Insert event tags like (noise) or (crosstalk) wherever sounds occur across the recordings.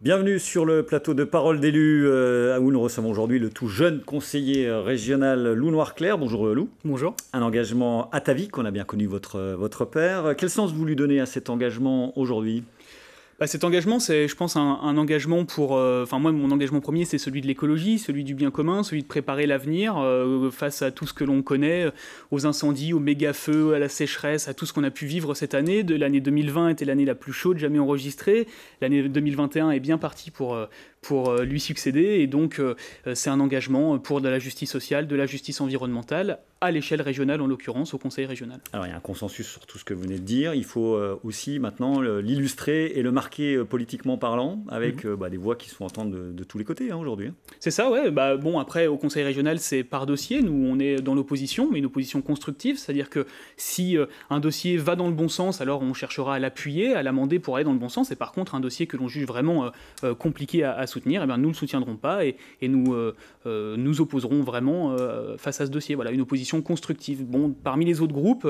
Bienvenue sur le plateau de Parole d'élus, à euh, où nous recevons aujourd'hui le tout jeune conseiller régional Lou noir Bonjour euh, Lou. Bonjour. Un engagement à ta vie qu'on a bien connu votre, euh, votre père. Quel sens vous lui donnez à cet engagement aujourd'hui bah, cet engagement, c'est, je pense, un, engagement pour. Euh, enfin, moi, mon engagement premier, c'est celui de l'écologie, celui du bien commun, celui de préparer l'avenir euh, face à tout ce que l'on connaît, euh, aux incendies, aux méga-feux, à la sécheresse, à tout ce qu'on a pu vivre cette année. De, l'année 2020 était l'année la plus chaude jamais enregistrée. L'année 2021 est bien partie pour. pour lui succéder et donc c'est un engagement pour de la justice sociale, de la justice environnementale à l'échelle régionale en l'occurrence au conseil régional. Alors il y a un consensus sur tout ce que vous venez de dire, il faut aussi maintenant l'illustrer et le marquer euh, politiquement parlant, avec mhm. euh, bah, des voix qui sont entendues de, tous les côtés hein, aujourd'hui. Hein. C'est ça, ouais. Bah, bon, après, au Conseil régional, c'est par dossier. Nous, on est dans l'opposition, mais une opposition constructive, c'est-à-dire que si euh, un dossier va dans le bon sens, alors on cherchera à l'appuyer, à l'amender pour aller dans le bon sens. Et par contre, un dossier que l'on juge vraiment compliqué à, soutenir, eh bien, nous ne le soutiendrons pas et, nous nous opposerons vraiment face à ce dossier. Voilà, une opposition constructive. Bon, parmi les autres groupes,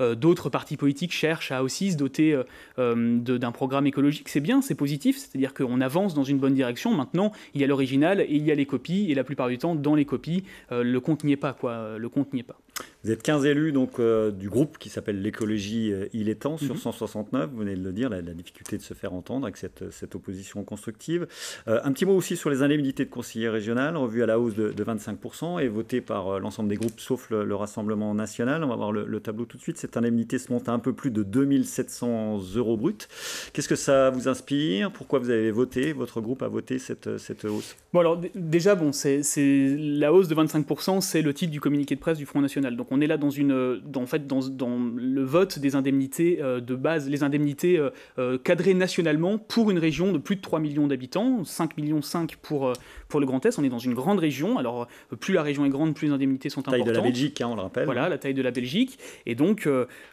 d'autres partis politiques cherchent à aussi se doter d'un programme écologique c'est bien, c'est positif, c'est-à-dire qu'on avance dans une bonne direction. Maintenant, il y a l'original et il y a les copies, et la plupart du temps, dans les copies, le compte pas, quoi. Le compte n'y est pas. Euh, vous êtes 15 élus donc, euh, du groupe qui s'appelle l'écologie euh, Il est temps sur 169. Mhm. Vous venez de le dire, la, difficulté de se faire entendre avec cette, euh, cette opposition constructive. un petit mot aussi sur les indemnités de conseiller régional, revues à la hausse de, 25% et votées par l'ensemble des groupes sauf le, Rassemblement national. On va voir le, tableau tout de suite. Cette indemnité se monte à un peu plus de 2700 euros bruts. Qu'est-ce que ça vous inspire Pourquoi vous avez voté Votre groupe a voté cette, cette hausse Bon alors déjà, bon, c'est la hausse de 25%, c'est le titre du communiqué de presse du Front National. Donc on on est là dans une, dans, en fait, dans, le vote des indemnités euh, de base, les indemnités euh, euh, cadrées nationalement pour une région de plus de 3 millions d'habitants, 5 millions 5 pour, pour le Grand Est. On est dans une grande région. Alors, plus la région est grande, plus les indemnités sont importantes. La taille de la Belgique, hein, on le rappelle. Voilà, la taille de la Belgique. Et donc,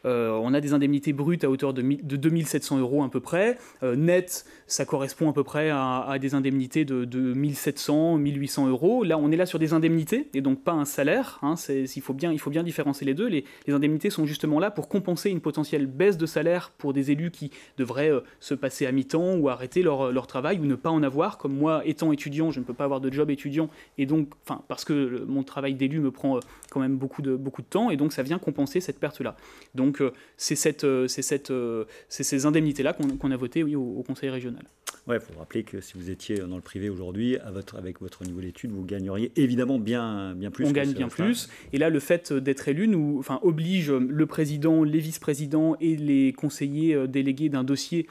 on a des indemnités brutes à hauteur de, de 2700 euros à peu près. net, ça correspond à peu près à, des indemnités de, de 1700, 1800 euros. Là, on est là sur des indemnités et donc pas un salaire. Hein, il faut bien, il faut bien les deux. Les, indemnités sont justement là pour compenser une potentielle baisse de salaire pour des élus qui devraient euh, se passer à mi-temps ou arrêter euh, leur, travail ou ne pas en avoir. Comme moi, étant étudiant, je ne peux pas avoir de job étudiant et donc, enfin, parce que mon travail d'élu me prend euh, quand même beaucoup de, beaucoup de temps et donc ça vient compenser cette perte-là. Donc c'est ces indemnités-là qu'on a votées au Conseil régional. Ouais, faut rappeler que si vous étiez dans le privé aujourd'hui, avec votre niveau d'études, vous gagneriez évidemment bien, bien plus. On gagne bien plus. Et là, le fait euh, d'être élu nous, enfin, oblige euh, le président, les vice-présidents et les conseillers euh, délégués d'un dossier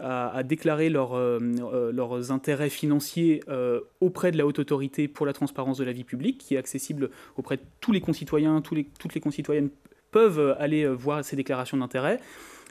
à, déclarer leur, leurs intérêts financiers auprès de la haute autorité pour la transparence de la vie publique, qui est accessible auprès de tous les concitoyens, tous les, toutes les concitoyennes peuvent aller voir ces déclarations d'intérêts.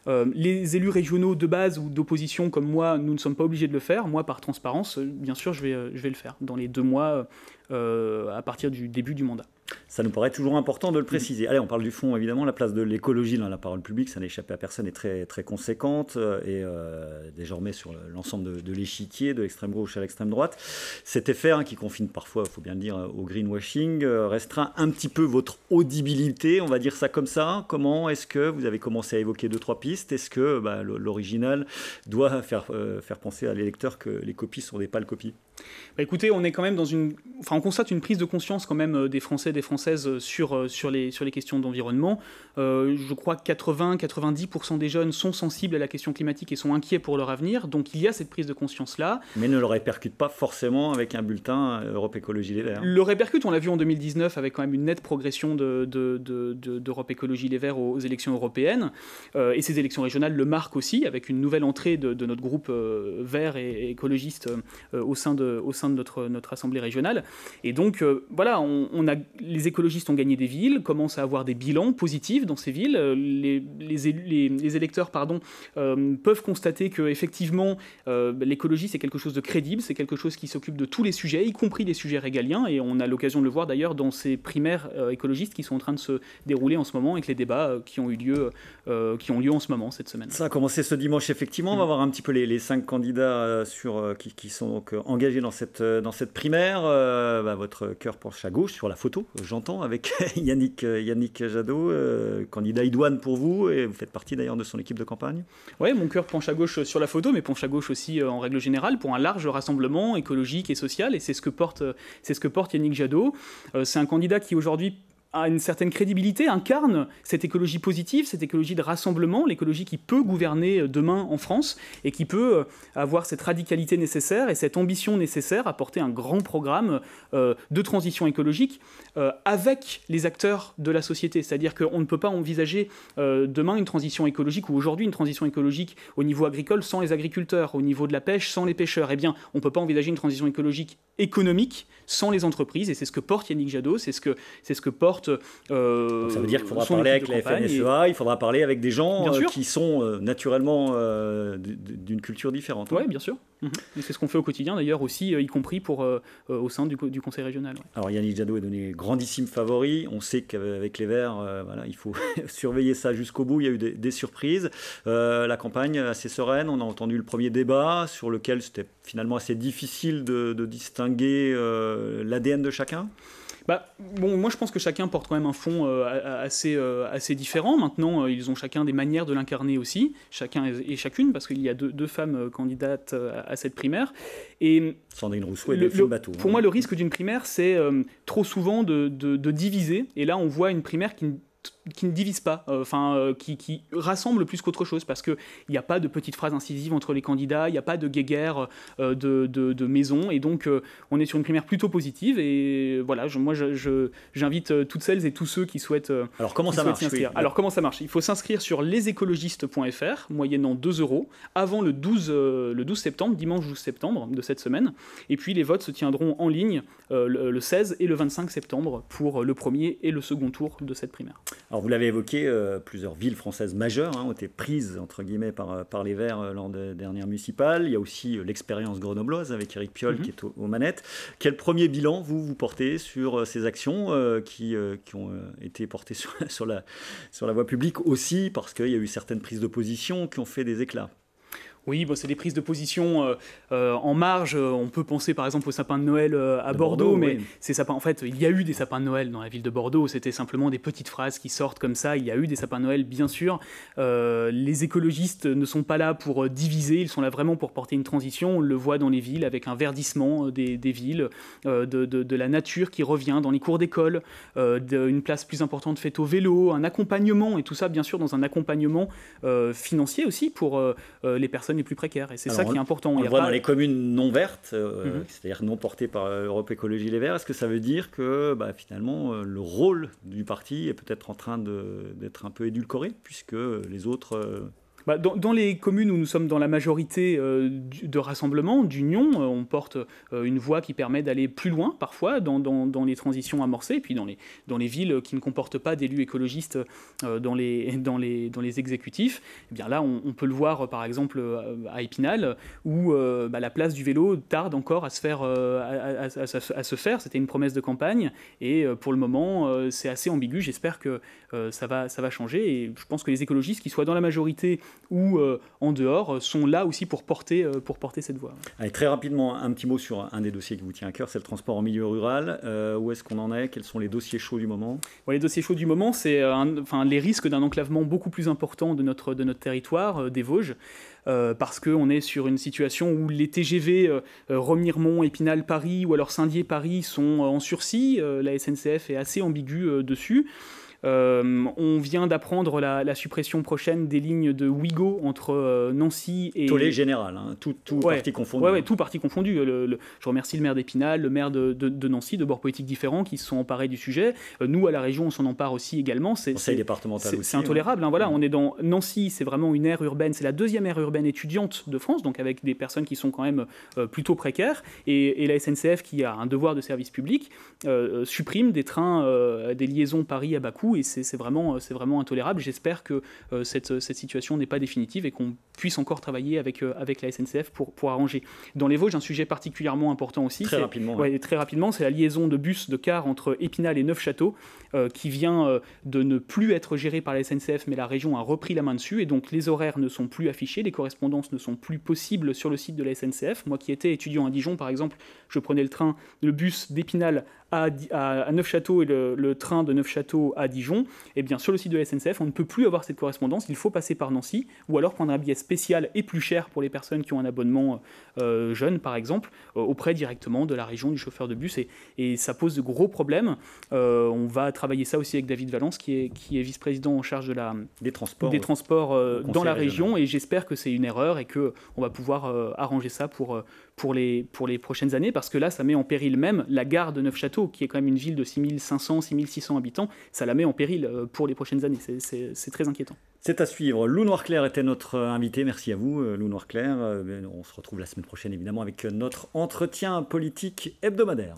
Euh, les élus régionaux de base ou d'opposition comme moi, nous ne sommes pas obligés de le faire. Moi, par transparence, euh, bien sûr, je vais, euh, je vais le faire dans les deux mois euh, à partir du début du mandat. Ça nous paraît toujours important de le préciser. Allez, on parle du fond, évidemment. La place de l'écologie dans la parole publique, ça n'échappait à personne, est très, très conséquente. Euh, et euh, désormais, sur l'ensemble de, l'échiquier, de l'extrême gauche à l'extrême droite, cet effet hein, qui confine parfois, il faut bien le dire, euh, au greenwashing, restreint un petit peu votre audibilité, on va dire ça comme ça. Comment est-ce que vous avez commencé à évoquer deux, trois pistes Est-ce que bah, l'original doit faire, faire penser à l'électeur que les copies sont des pâles copies bah, écoutez, on est quand même dans une, enfin, on constate une prise de conscience quand même euh, des Français des Françaises euh, sur, euh, sur, les, sur les questions d'environnement. je crois que 80-90% des jeunes sont sensibles à la question climatique et sont inquiets pour leur avenir. Donc il y a cette prise de conscience-là. Mais ne le répercute pas forcément avec un bulletin Europe Écologie Les Verts. Le répercute, on l'a vu en 2019 avec quand même une nette progression d'Europe de, de, Écologie Les Verts aux, élections européennes. et ces élections régionales le marquent aussi avec une nouvelle entrée de, notre groupe vert et écologiste au sein de au sein de notre, notre assemblée régionale. Et donc, euh, voilà, on, a, les écologistes ont gagné des villes, commencent à avoir des bilans positifs dans ces villes. Euh, les, les, les, électeurs pardon, euh, peuvent constater que effectivement l'écologie, c'est quelque chose de crédible, c'est quelque chose qui s'occupe de tous les sujets, y compris des sujets régaliens. Et on a l'occasion de le voir d'ailleurs dans ces primaires écologistes qui sont en train de se dérouler en ce moment avec les débats qui ont eu lieu, qui ont lieu en ce moment cette semaine. Ça a commencé ce dimanche, effectivement. On va mm. voir un petit peu les, cinq candidats sur, qui, qui sont engagés dans cette, euh, dans cette primaire, euh, bah, votre cœur penche à gauche sur la photo, euh, j'entends, avec (laughs) Yannick, Yannick Jadot, candidat idoine pour vous, et vous faites partie d'ailleurs de son équipe de campagne. Oui, mon cœur penche à gauche sur la photo, mais penche à gauche aussi en règle générale pour un large rassemblement écologique et social, et c'est ce que porte, c'est ce que porte Yannick Jadot. c'est un candidat qui aujourd'hui a une certaine crédibilité, incarne cette écologie positive, cette écologie de rassemblement, l'écologie qui peut gouverner euh, demain en France et qui peut euh, avoir cette radicalité nécessaire et cette ambition nécessaire à porter un grand programme euh, de transition écologique avec les acteurs de la société. C'est-à-dire qu'on ne peut pas envisager demain une transition écologique ou aujourd'hui une transition écologique au niveau agricole sans les agriculteurs, au niveau de la pêche sans les pêcheurs. Eh bien, on ne peut pas envisager une transition écologique économique sans les entreprises et c'est ce que porte Yannick Jadot, c'est ce que, c'est ce que porte euh, ça veut dire qu'il faudra parler avec la FNSEA, il faudra parler avec des gens euh, qui sont euh, naturellement d'une culture différente. Hein. Oui, bien sûr. Mhm. C'est ce qu'on fait au quotidien d'ailleurs aussi, y compris pour, au sein du, conseil régional. Alors Yannick Jadot est donné grandissime favori. On sait qu'avec les Verts, voilà, il faut (laughs) surveiller ça jusqu'au bout. Il y a eu des, surprises. la campagne assez sereine. On a entendu le premier débat sur lequel c'était finalement assez difficile de, de distinguer l'ADN de chacun. Bah, bon, moi je pense que chacun porte quand même un fond euh, assez, euh, assez différent. Maintenant, euh, ils ont chacun des manières de l'incarner aussi, chacun et chacune, parce qu'il y a deux, femmes candidates à cette primaire. Et Sandrine Rousseau et le, le Pour hein. moi, le risque d'une primaire, c'est trop souvent de, de, diviser. Et là, on voit une primaire qui qui ne divise pas, euh, enfin euh, qui, qui, rassemble plus qu'autre chose, parce qu'il n'y a pas de petites phrases incisives entre les candidats, il n'y a pas de guéguerre euh, de, maison, et donc on est sur une primaire plutôt positive, et voilà, moi j'invite je, toutes celles et tous ceux qui souhaitent Alors comment ça marche Alors comment ça marche Il faut s'inscrire sur lesécologistes.fr, moyennant 2 euros, avant le 12, le 12 septembre, dimanche 12 septembre de cette semaine, et puis les votes se tiendront en ligne le 16 et le 25 septembre pour le premier et le second tour de cette primaire. Alors vous l'avez évoqué, euh, plusieurs villes françaises majeures hein, ont été prises entre guillemets par, euh, par les Verts euh, lors des dernières municipales. Il y a aussi l'expérience grenobloise avec Eric Piolle mhm. qui est aux manettes. Quel premier bilan vous vous portez sur ces actions qui, qui, ont été portées (laughs) sur, sur, la, sur la voie publique aussi parce qu'il y a eu certaines prises de position qui ont fait des éclats oui, bon, bah, c'est des prises de position euh, euh, en marge. On peut penser par exemple au sapin de Noël euh, à Bordeaux, mais sapins, en fait, il y a eu des sapins de Noël dans la ville de Bordeaux. C'était simplement des petites phrases qui sortent comme ça. Il y a eu des sapins de Noël, bien sûr. les écologistes ne sont pas là pour diviser, ils sont là vraiment pour porter une transition. On le voit dans les villes avec un verdissement des, villes, de, de, la nature qui revient dans les cours d'école, une place plus importante faite au vélo, un accompagnement et tout ça, bien sûr, dans un accompagnement financier aussi pour les personnes plus précaires. Et c'est ça qui est important. dans les communes non vertes, euh, mhm. c'est-à-dire non portées par euh, Europe Écologie Les Verts. Est-ce que ça veut dire que bah, finalement euh, le rôle du parti est peut-être en train d'être un peu édulcoré puisque les autres bah, dans, les communes où nous sommes dans la majorité euh, de rassemblement, d'union, euh, on porte euh, une voie qui permet d'aller plus loin parfois dans, les transitions amorcées, et puis dans les, dans les villes qui ne comportent pas d'élus écologistes dans, les, (laughs) dans, les, dans les exécutifs. Eh bien là, on, peut le voir par exemple à Épinal, où bah, la place du vélo tarde encore à se faire. se faire. C'était une promesse de campagne, et pour le moment, c'est assez ambigu. J'espère que ça, va, ça va changer, et je pense que les écologistes, qui soient dans la majorité, ou euh, en dehors, euh, sont là aussi pour porter, euh, pour porter cette voie. Allez, très rapidement, un petit mot sur un des dossiers qui vous tient à cœur, c'est le transport en milieu rural. où est-ce qu'on en est Quels sont les dossiers chauds du moment Les dossiers chauds du moment, c'est enfin, les risques d'un enclavement beaucoup plus important de notre, de notre territoire, des Vosges. parce qu'on est sur une situation où les TGV Remiremont, Épinal, Paris ou alors Saint-Dié, Paris sont en sursis. la SNCF est assez ambiguë dessus. Euh, on vient d'apprendre la, suppression prochaine des lignes de Ouigo entre euh, Nancy et. les général, hein, tout, tout parti confondu. Oui, tout parti confondu. Euh, je remercie le maire d'Épinal, le maire de, de Nancy, de bords politiques différents qui se sont emparés du sujet. nous, à la région, on s'en empare aussi également. C'est C'est intolérable. Hein, voilà, mm. on est dans Nancy, c'est vraiment une aire urbaine, c'est la deuxième aire urbaine étudiante de France, donc avec des personnes qui sont quand même plutôt précaires. Et, la SNCF, qui a un devoir de service public, supprime des trains, des liaisons Paris à Bakou et c'est vraiment, euh, vraiment intolérable. J'espère que euh, euh, cette, situation n'est pas définitive et qu'on puisse encore travailler avec, avec la SNCF pour, pour arranger. Dans les Vosges, un sujet particulièrement important aussi. Très rapidement. Très rapidement, c'est la liaison de bus, de car entre Épinal et Neufchâteau qui vient de ne plus être gérée par la SNCF, mais la région a repris la main dessus et donc les horaires ne sont plus affichés, les correspondances ne sont plus possibles sur le site de la SNCF. Moi qui étais étudiant à Dijon, par exemple, je prenais le train, le bus d'Épinal à, Neufchâteau et le, train de Neufchâteau à Dijon, eh bien, sur le site de la SNCF, on ne peut plus avoir cette correspondance, il faut passer par Nancy, ou alors prendre un billet spécial et plus cher pour les personnes qui ont un abonnement euh, jeune, par exemple, euh, auprès directement de la région du chauffeur de bus, et, ça pose de gros problèmes. Euh, on va travailler ça aussi avec David Valence, qui est, vice-président en charge de la, des transports, des transports dans la région, et j'espère que c'est une erreur et qu'on va pouvoir arranger ça pour pour les, pour les prochaines années, parce que là, ça met en péril même la gare de Neufchâteau, qui est quand même une ville de 6500, 6600 habitants, ça la met en péril euh, pour les prochaines années. C'est très inquiétant. C'est à suivre. Lou Noir-Clair était notre euh, invité. Merci à vous, euh, Lou Noir-Clair. Ben, on se retrouve la semaine prochaine, évidemment, avec notre entretien politique hebdomadaire.